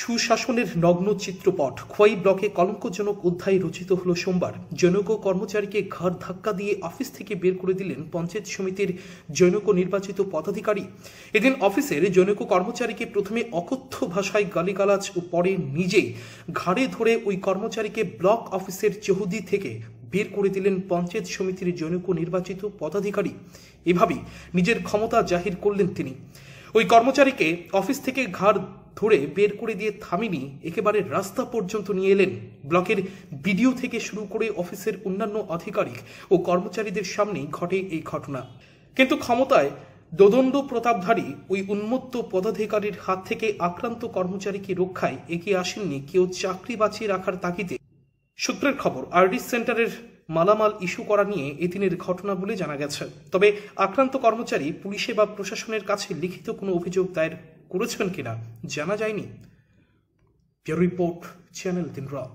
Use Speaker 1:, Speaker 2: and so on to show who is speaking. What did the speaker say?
Speaker 1: সুশাসনের নগ্ন চিত্রপট খোয়াই ব্লকে কলঙ্কজনক অধ্যায় রচিত হল সোমবার জনক কর্মচারীকে ঘর ধাক্কা দিয়ে অফিস থেকে বের করে দিলেন পঞ্চায়েত সমিতির জনক নির্বাচিত পদাধিকারী এদিন অফিসের জনক কর্মচারীকে প্রথমে অকথ্য ভাষায় গালিগালাজ ও পরে নিজেই ঘাড়ে ধরে ওই কর্মচারীকে ব্লক অফিসের চৌহদি থেকে বের করে দিলেন পঞ্চায়েত সমিতির জনক নির্বাচিত পদাধিকারী এভাবে নিজের ক্ষমতা জাহির করলেন তিনি ওই কর্মচারীকে অফিস থেকে ঘাড় ধরে বের করে দিয়ে থামিনি একেবারে রাস্তা পর্যন্ত নিয়ে এলেন ব্লকের বিডিও থেকে শুরু করে অফিসের অন্যান্য আধিকারিক ও কর্মচারীদের সামনেই ঘটে এই ঘটনা কিন্তু ক্ষমতায় দোদণ্ড প্রতাপধারী ওই উন্মত্ত পদাধিকারীর হাত থেকে আক্রান্ত কর্মচারীকে রক্ষায় এগিয়ে আসেননি কেউ চাকরি বাঁচিয়ে রাখার তাগিদে সূত্রের খবর আরডিস সেন্টারের মালামাল ইস্যু করা নিয়ে এদিনের ঘটনা বলে জানা গেছে তবে আক্রান্ত কর্মচারী পুলিশে বা প্রশাসনের কাছে লিখিত কোনো অভিযোগ দায়ের করেছেন কিনা জানা যায়নি রিপোর্ট চ্যানেল রথ